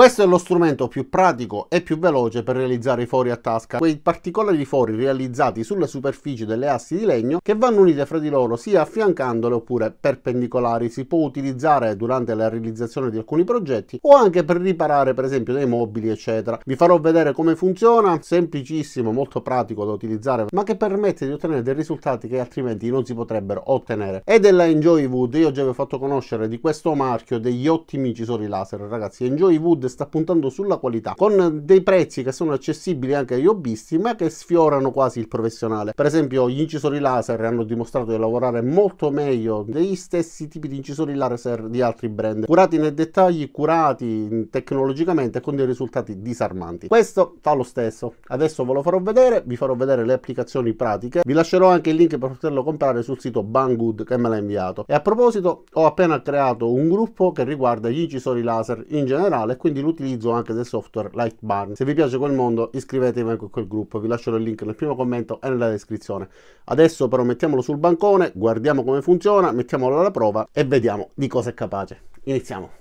Questo è lo strumento più pratico e più veloce per realizzare i fori a tasca, quei particolari fori realizzati sulle superfici delle assi di legno che vanno unite fra di loro sia affiancandole oppure perpendicolari. Si può utilizzare durante la realizzazione di alcuni progetti o anche per riparare per esempio dei mobili eccetera. Vi farò vedere come funziona, semplicissimo, molto pratico da utilizzare ma che permette di ottenere dei risultati che altrimenti non si potrebbero ottenere. È della Enjoy Wood, io già vi ho fatto conoscere di questo marchio degli ottimi incisori laser ragazzi, Enjoy Wood sta puntando sulla qualità con dei prezzi che sono accessibili anche agli hobbisti ma che sfiorano quasi il professionale. Per esempio gli incisori laser hanno dimostrato di lavorare molto meglio degli stessi tipi di incisori laser di altri brand, curati nei dettagli, curati tecnologicamente con dei risultati disarmanti. Questo fa lo stesso. Adesso ve lo farò vedere, vi farò vedere le applicazioni pratiche, vi lascerò anche il link per poterlo comprare sul sito Banggood che me l'ha inviato. E a proposito ho appena creato un gruppo che riguarda gli incisori laser in generale, quindi quindi l'utilizzo anche del software Lightburn. Se vi piace quel mondo iscrivetevi anche a quel gruppo, vi lascio il link nel primo commento e nella descrizione. Adesso però mettiamolo sul bancone, guardiamo come funziona, mettiamolo alla prova e vediamo di cosa è capace. Iniziamo!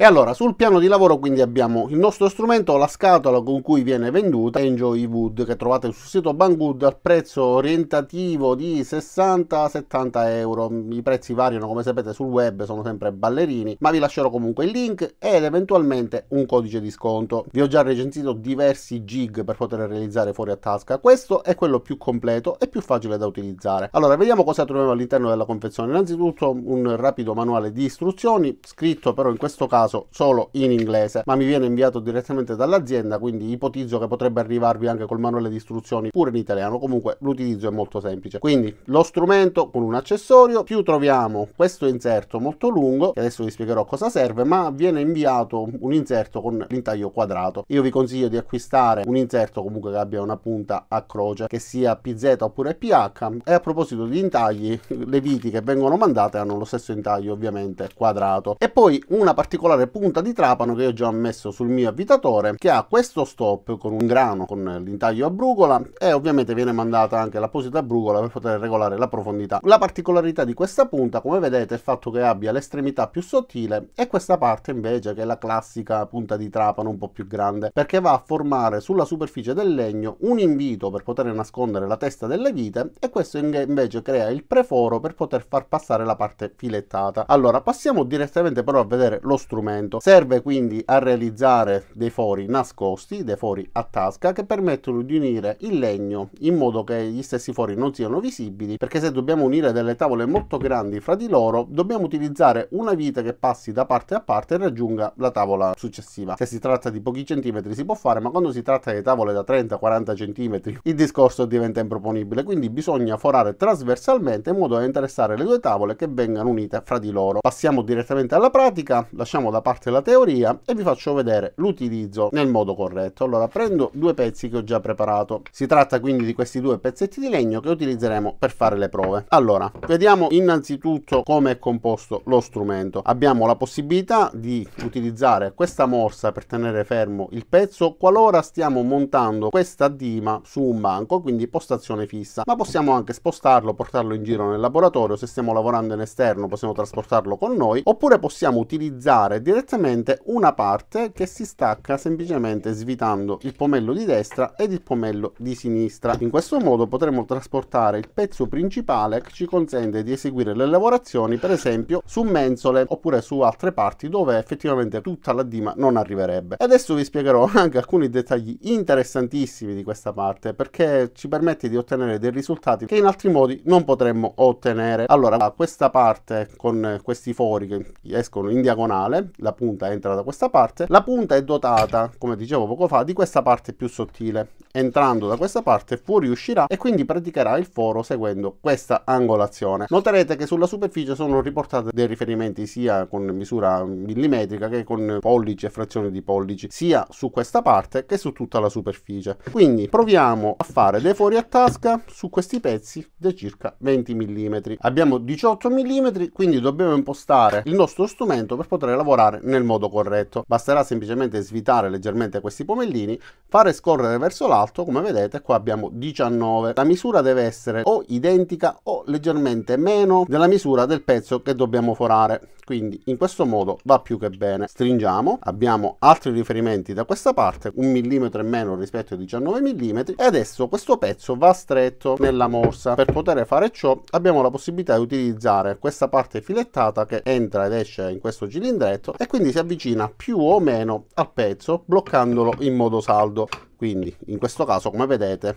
E allora, sul piano di lavoro quindi abbiamo il nostro strumento, la scatola con cui viene venduta, Enjoy Wood, che trovate sul sito Banggood al prezzo orientativo di 60-70 euro. I prezzi variano, come sapete, sul web, sono sempre ballerini, ma vi lascerò comunque il link ed eventualmente un codice di sconto. Vi ho già recensito diversi gig per poter realizzare fuori a tasca. Questo è quello più completo e più facile da utilizzare. Allora, vediamo cosa troviamo all'interno della confezione. Innanzitutto un rapido manuale di istruzioni, scritto però in questo caso caso solo in inglese, ma mi viene inviato direttamente dall'azienda, quindi ipotizzo che potrebbe arrivarvi anche col manuale di istruzioni pure in italiano, comunque l'utilizzo è molto semplice. Quindi lo strumento con un accessorio, più troviamo questo inserto molto lungo, che adesso vi spiegherò cosa serve, ma viene inviato un inserto con l'intaglio quadrato. Io vi consiglio di acquistare un inserto comunque che abbia una punta a croce, che sia PZ oppure PH, e a proposito di intagli, le viti che vengono mandate hanno lo stesso intaglio ovviamente quadrato. E poi una particolare particolare punta di trapano che ho già messo sul mio avvitatore che ha questo stop con un grano con l'intaglio a brugola e ovviamente viene mandata anche l'apposita brugola per poter regolare la profondità. La particolarità di questa punta come vedete è il fatto che abbia l'estremità più sottile e questa parte invece che è la classica punta di trapano un po' più grande perché va a formare sulla superficie del legno un invito per poter nascondere la testa delle vite e questo invece crea il preforo per poter far passare la parte filettata. Allora passiamo direttamente però a vedere lo strumento strumento. Serve quindi a realizzare dei fori nascosti, dei fori a tasca, che permettono di unire il legno in modo che gli stessi fori non siano visibili, perché se dobbiamo unire delle tavole molto grandi fra di loro, dobbiamo utilizzare una vite che passi da parte a parte e raggiunga la tavola successiva. Se si tratta di pochi centimetri si può fare, ma quando si tratta di tavole da 30-40 centimetri il discorso diventa improponibile, quindi bisogna forare trasversalmente in modo da interessare le due tavole che vengano unite fra di loro. Passiamo direttamente alla pratica, lasciamo da da parte la teoria e vi faccio vedere l'utilizzo nel modo corretto. Allora prendo due pezzi che ho già preparato. Si tratta quindi di questi due pezzetti di legno che utilizzeremo per fare le prove. Allora, vediamo innanzitutto come è composto lo strumento. Abbiamo la possibilità di utilizzare questa morsa per tenere fermo il pezzo qualora stiamo montando questa dima su un banco, quindi postazione fissa, ma possiamo anche spostarlo, portarlo in giro nel laboratorio, se stiamo lavorando in esterno possiamo trasportarlo con noi, oppure possiamo utilizzare è direttamente una parte che si stacca semplicemente svitando il pomello di destra ed il pomello di sinistra. In questo modo potremo trasportare il pezzo principale che ci consente di eseguire le lavorazioni per esempio su mensole oppure su altre parti dove effettivamente tutta la dima non arriverebbe. E adesso vi spiegherò anche alcuni dettagli interessantissimi di questa parte perché ci permette di ottenere dei risultati che in altri modi non potremmo ottenere. Allora questa parte con questi fori che escono in diagonale la punta entra da questa parte, la punta è dotata, come dicevo poco fa, di questa parte più sottile. Entrando da questa parte fuoriuscirà e quindi praticherà il foro seguendo questa angolazione. Noterete che sulla superficie sono riportate dei riferimenti sia con misura millimetrica che con pollici e frazioni di pollici, sia su questa parte che su tutta la superficie. Quindi proviamo a fare dei fori a tasca su questi pezzi di circa 20 mm. Abbiamo 18 mm, quindi dobbiamo impostare il nostro strumento per poter lavorare lavorare nel modo corretto. Basterà semplicemente svitare leggermente questi pomellini, fare scorrere verso l'alto, come vedete qua abbiamo 19. La misura deve essere o identica o leggermente meno della misura del pezzo che dobbiamo forare, quindi in questo modo va più che bene. Stringiamo, abbiamo altri riferimenti da questa parte, un millimetro in meno rispetto ai 19 mm e adesso questo pezzo va stretto nella morsa. Per poter fare ciò abbiamo la possibilità di utilizzare questa parte filettata che entra ed esce in questo cilindretto questo e quindi si avvicina più o meno al pezzo bloccandolo in modo saldo quindi in questo caso come vedete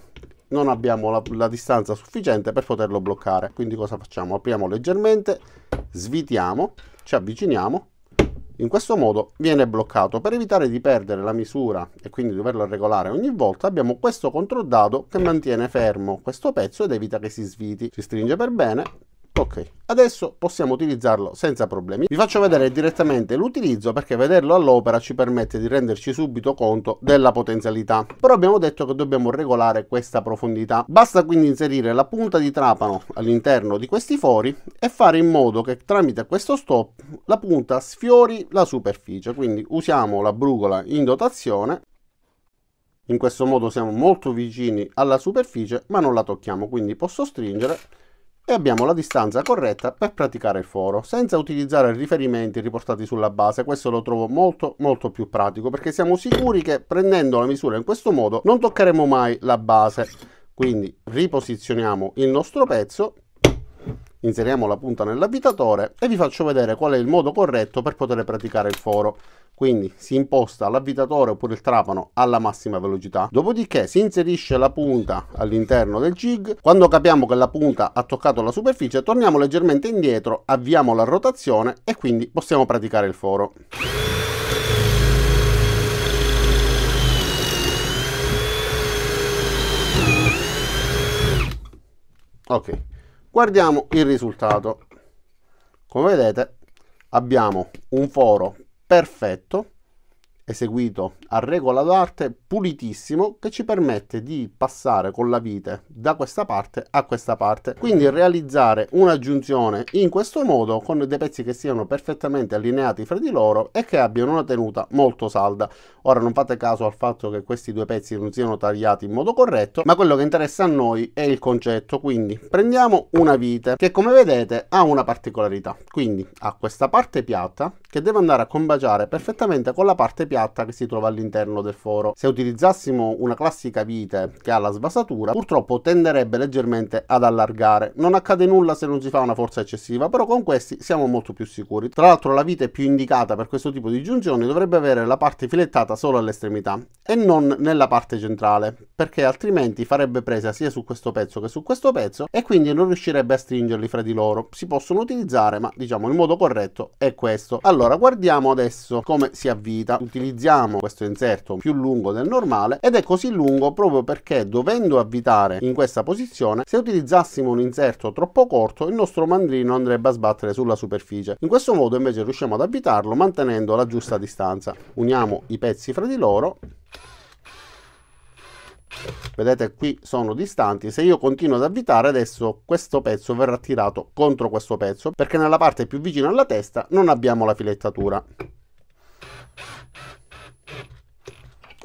non abbiamo la, la, distanza sufficiente per poterlo bloccare quindi cosa facciamo apriamo leggermente svitiamo ci avviciniamo in questo modo viene bloccato per evitare di perdere la misura e quindi doverlo regolare ogni volta abbiamo questo controdado che mantiene fermo questo pezzo ed evita che si sviti si stringe per bene Ok, adesso possiamo utilizzarlo senza problemi. Vi faccio vedere direttamente l'utilizzo perché vederlo all'opera ci permette di renderci subito conto della potenzialità. Però abbiamo detto che dobbiamo regolare questa profondità. Basta quindi inserire la punta di trapano all'interno di questi fori e fare in modo che tramite questo stop la punta sfiori la superficie. Quindi usiamo la brugola in dotazione in questo modo siamo molto vicini alla superficie ma non la tocchiamo, quindi posso stringere e abbiamo la distanza corretta per praticare il foro senza utilizzare riferimenti riportati sulla base questo lo trovo molto molto più pratico perché siamo sicuri che prendendo la misura in questo modo non toccheremo mai la base quindi riposizioniamo il nostro pezzo inseriamo la punta nell'avvitatore e vi faccio vedere qual è il modo corretto per poter praticare il foro. Quindi si imposta l'avvitatore oppure il trapano alla massima velocità, dopodiché si inserisce la punta all'interno del jig, quando capiamo che la punta ha toccato la superficie torniamo leggermente indietro, avviamo la rotazione e quindi possiamo praticare il foro. Ok, guardiamo il risultato come vedete abbiamo un foro perfetto eseguito a regola d'arte pulitissimo che ci permette di passare con la vite da questa parte a questa parte quindi realizzare una giunzione in questo modo con dei pezzi che siano perfettamente allineati fra di loro e che abbiano una tenuta molto salda ora non fate caso al fatto che questi due pezzi non siano tagliati in modo corretto ma quello che interessa a noi è il concetto quindi prendiamo una vite che come vedete ha una particolarità quindi ha questa parte piatta che deve andare a combaciare perfettamente con la parte piatta che si trova all'interno del foro se utilizzassimo una classica vite che ha la svasatura, purtroppo tenderebbe leggermente ad allargare. Non accade nulla se non si fa una forza eccessiva, però con questi siamo molto più sicuri. Tra l'altro la vite più indicata per questo tipo di giunzioni dovrebbe avere la parte filettata solo all'estremità e non nella parte centrale, perché altrimenti farebbe presa sia su questo pezzo che su questo pezzo e quindi non riuscirebbe a stringerli fra di loro. Si possono utilizzare, ma diciamo il modo corretto è questo. Allora, guardiamo adesso come si avvita. Utilizziamo questo inserto più lungo del normale ed è così lungo proprio perché dovendo avvitare in questa posizione se utilizzassimo un inserto troppo corto il nostro mandrino andrebbe a sbattere sulla superficie. In questo modo invece riusciamo ad avvitarlo mantenendo la giusta distanza. Uniamo i pezzi fra di loro vedete qui sono distanti se io continuo ad avvitare adesso questo pezzo verrà tirato contro questo pezzo perché nella parte più vicina alla testa non abbiamo la filettatura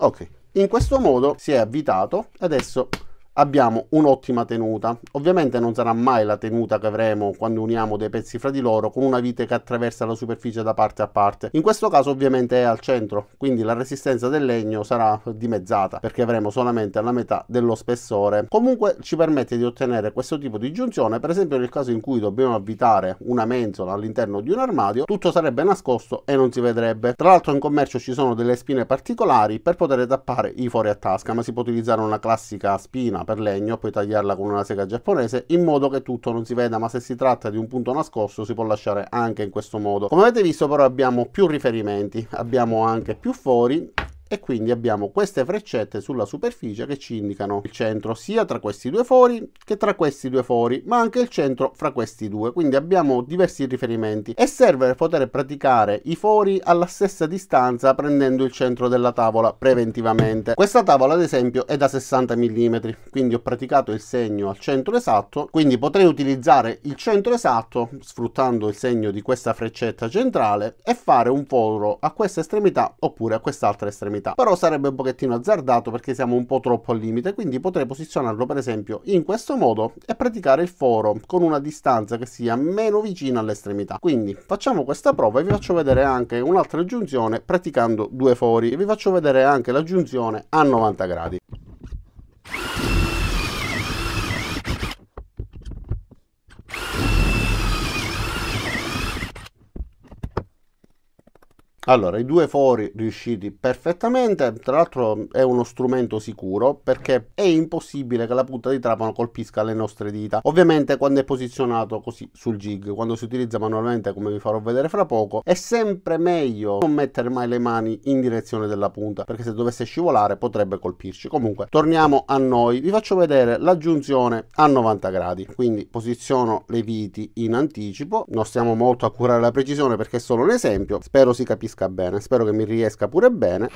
ok in questo modo si è avvitato, adesso abbiamo un'ottima tenuta. Ovviamente non sarà mai la tenuta che avremo quando uniamo dei pezzi fra di loro con una vite che attraversa la superficie da parte a parte. In questo caso ovviamente è al centro, quindi la resistenza del legno sarà dimezzata perché avremo solamente la metà dello spessore. Comunque ci permette di ottenere questo tipo di giunzione, per esempio nel caso in cui dobbiamo avvitare una mensola all'interno di un armadio, tutto sarebbe nascosto e non si vedrebbe. Tra l'altro in commercio ci sono delle spine particolari per poter tappare i fuori a tasca, ma si può utilizzare una classica spina per legno, poi tagliarla con una sega giapponese, in modo che tutto non si veda, ma se si tratta di un punto nascosto si può lasciare anche in questo modo. Come avete visto però abbiamo più riferimenti, abbiamo anche più fori e quindi abbiamo queste freccette sulla superficie che ci indicano il centro sia tra questi due fori che tra questi due fori ma anche il centro fra questi due quindi abbiamo diversi riferimenti e serve per poter praticare i fori alla stessa distanza prendendo il centro della tavola preventivamente questa tavola ad esempio è da 60 mm quindi ho praticato il segno al centro esatto quindi potrei utilizzare il centro esatto sfruttando il segno di questa freccetta centrale e fare un foro a questa estremità oppure a quest'altra estremità metà. Però sarebbe un pochettino azzardato perché siamo un po' troppo al limite, quindi potrei posizionarlo per esempio in questo modo e praticare il foro con una distanza che sia meno vicina all'estremità. Quindi facciamo questa prova e vi faccio vedere anche un'altra aggiunzione praticando due fori e vi faccio vedere anche l'aggiunzione a 90 gradi. Allora, i due fori riusciti perfettamente, tra l'altro è uno strumento sicuro perché è impossibile che la punta di trapano colpisca le nostre dita. Ovviamente quando è posizionato così sul jig, quando si utilizza manualmente come vi farò vedere fra poco, è sempre meglio non mettere mai le mani in direzione della punta perché se dovesse scivolare potrebbe colpirci. Comunque, torniamo a noi, vi faccio vedere l'aggiunzione a 90 gradi, quindi posiziono le viti in anticipo, non stiamo molto a curare la precisione perché è solo un esempio, spero si capisca riesca bene. Spero che mi riesca pure bene.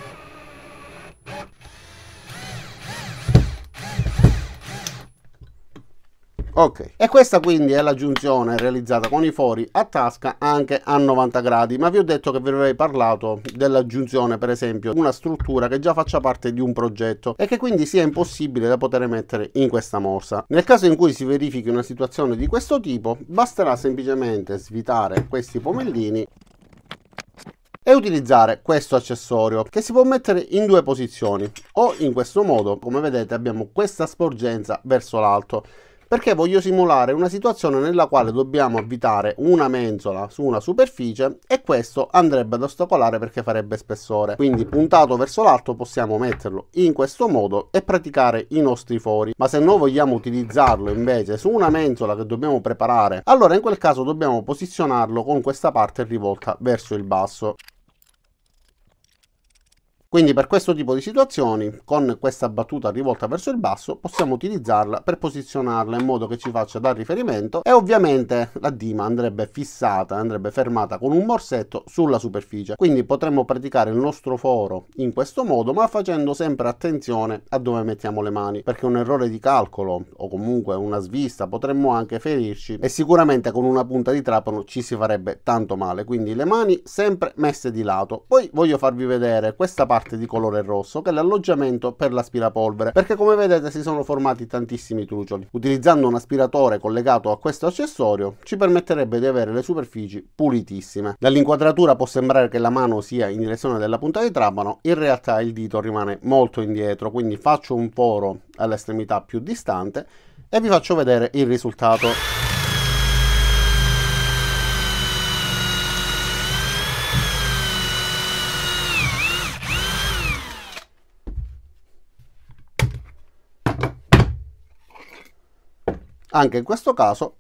Ok, e questa quindi è la giunzione realizzata con i fori a tasca anche a 90 gradi, ma vi ho detto che vi avrei parlato della giunzione per esempio di una struttura che già faccia parte di un progetto e che quindi sia impossibile da poter mettere in questa morsa. Nel caso in cui si verifichi una situazione di questo tipo, basterà semplicemente svitare questi pomellini e utilizzare questo accessorio che si può mettere in due posizioni o in questo modo come vedete abbiamo questa sporgenza verso l'alto perché voglio simulare una situazione nella quale dobbiamo avvitare una mensola su una superficie e questo andrebbe ad ostacolare perché farebbe spessore. Quindi puntato verso l'alto possiamo metterlo in questo modo e praticare i nostri fori. Ma se noi vogliamo utilizzarlo invece su una mensola che dobbiamo preparare, allora in quel caso dobbiamo posizionarlo con questa parte rivolta verso il basso. Quindi per questo tipo di situazioni, con questa battuta rivolta verso il basso, possiamo utilizzarla per posizionarla in modo che ci faccia da riferimento e ovviamente la dima andrebbe fissata, andrebbe fermata con un morsetto sulla superficie. Quindi potremmo praticare il nostro foro in questo modo, ma facendo sempre attenzione a dove mettiamo le mani, perché un errore di calcolo o comunque una svista potremmo anche ferirci e sicuramente con una punta di trapano ci si farebbe tanto male. Quindi le mani sempre messe di lato. Poi voglio farvi vedere questa parte parte di colore rosso che è l'alloggiamento per l'aspirapolvere perché come vedete si sono formati tantissimi trucioli. Utilizzando un aspiratore collegato a questo accessorio ci permetterebbe di avere le superfici pulitissime. Dall'inquadratura può sembrare che la mano sia in direzione della punta di trapano, in realtà il dito rimane molto indietro, quindi faccio un foro all'estremità più distante e vi faccio vedere il risultato. Anche in questo caso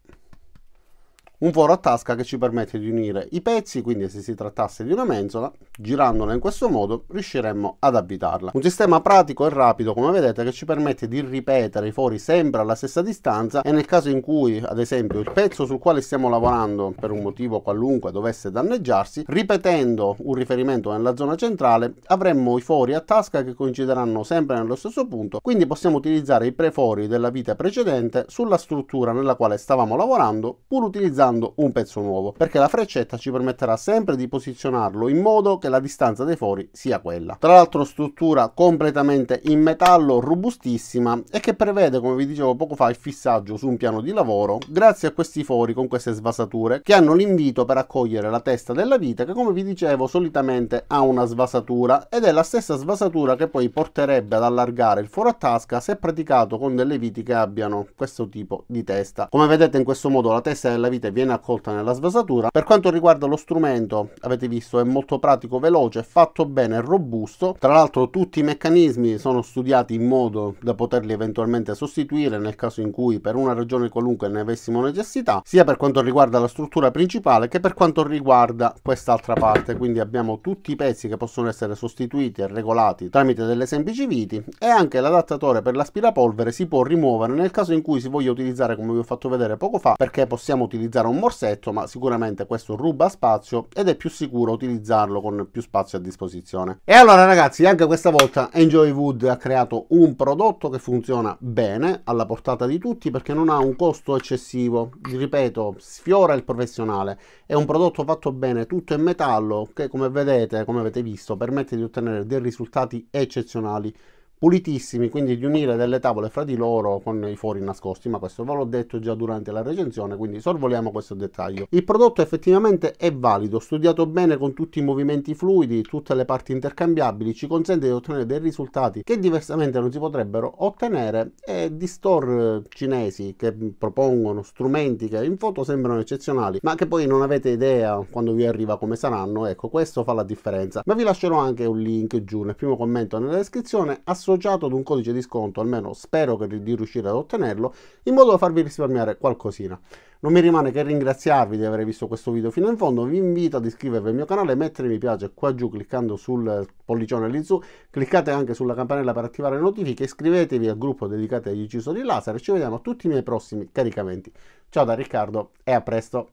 un foro a tasca che ci permette di unire i pezzi, quindi se si trattasse di una mensola, girandola in questo modo riusciremmo ad abitarla. Un sistema pratico e rapido come vedete che ci permette di ripetere i fori sempre alla stessa distanza e nel caso in cui ad esempio il pezzo sul quale stiamo lavorando per un motivo qualunque dovesse danneggiarsi, ripetendo un riferimento nella zona centrale avremmo i fori a tasca che coincideranno sempre nello stesso punto, quindi possiamo utilizzare i prefori della vita precedente sulla struttura nella quale stavamo lavorando pur utilizzando sfruttando un pezzo nuovo, perché la freccetta ci permetterà sempre di posizionarlo in modo che la distanza dei fori sia quella. Tra l'altro struttura completamente in metallo, robustissima e che prevede, come vi dicevo poco fa, il fissaggio su un piano di lavoro grazie a questi fori con queste svasature che hanno l'invito per accogliere la testa della vite che come vi dicevo solitamente ha una svasatura ed è la stessa svasatura che poi porterebbe ad allargare il foro a tasca se praticato con delle viti che abbiano questo tipo di testa. Come vedete in questo modo la testa della vite viene viene accolta nella svasatura. Per quanto riguarda lo strumento, avete visto, è molto pratico, veloce, fatto bene, robusto. Tra l'altro tutti i meccanismi sono studiati in modo da poterli eventualmente sostituire nel caso in cui per una ragione qualunque ne avessimo necessità, sia per quanto riguarda la struttura principale che per quanto riguarda quest'altra parte. Quindi abbiamo tutti i pezzi che possono essere sostituiti e regolati tramite delle semplici viti e anche l'adattatore per l'aspirapolvere si può rimuovere nel caso in cui si voglia utilizzare come vi ho fatto vedere poco fa perché possiamo utilizzare un morsetto, ma sicuramente questo ruba spazio ed è più sicuro utilizzarlo con più spazio a disposizione. E allora ragazzi, anche questa volta Enjoy Wood ha creato un prodotto che funziona bene, alla portata di tutti, perché non ha un costo eccessivo. Ripeto, sfiora il professionale. È un prodotto fatto bene, tutto in metallo, che come vedete, come avete visto, permette di ottenere dei risultati eccezionali pulitissimi, quindi di unire delle tavole fra di loro con i fori nascosti, ma questo ve l'ho detto già durante la recensione, quindi sorvoliamo questo dettaglio. Il prodotto effettivamente è valido, studiato bene con tutti i movimenti fluidi, tutte le parti intercambiabili, ci consente di ottenere dei risultati che diversamente non si potrebbero ottenere e di store cinesi che propongono strumenti che in foto sembrano eccezionali, ma che poi non avete idea quando vi arriva come saranno, ecco questo fa la differenza. Ma vi lascerò anche un link giù nel primo commento nella descrizione, assolutamente associato ad un codice di sconto, almeno spero di riuscire ad ottenerlo, in modo da farvi risparmiare qualcosina. Non mi rimane che ringraziarvi di aver visto questo video fino in fondo, vi invito ad iscrivervi al mio canale, mettere mi piace qua giù cliccando sul pollicione lì su, cliccate anche sulla campanella per attivare le notifiche, iscrivetevi al gruppo dedicato agli incisori laser e ci vediamo a tutti i miei prossimi caricamenti. Ciao da Riccardo e a presto!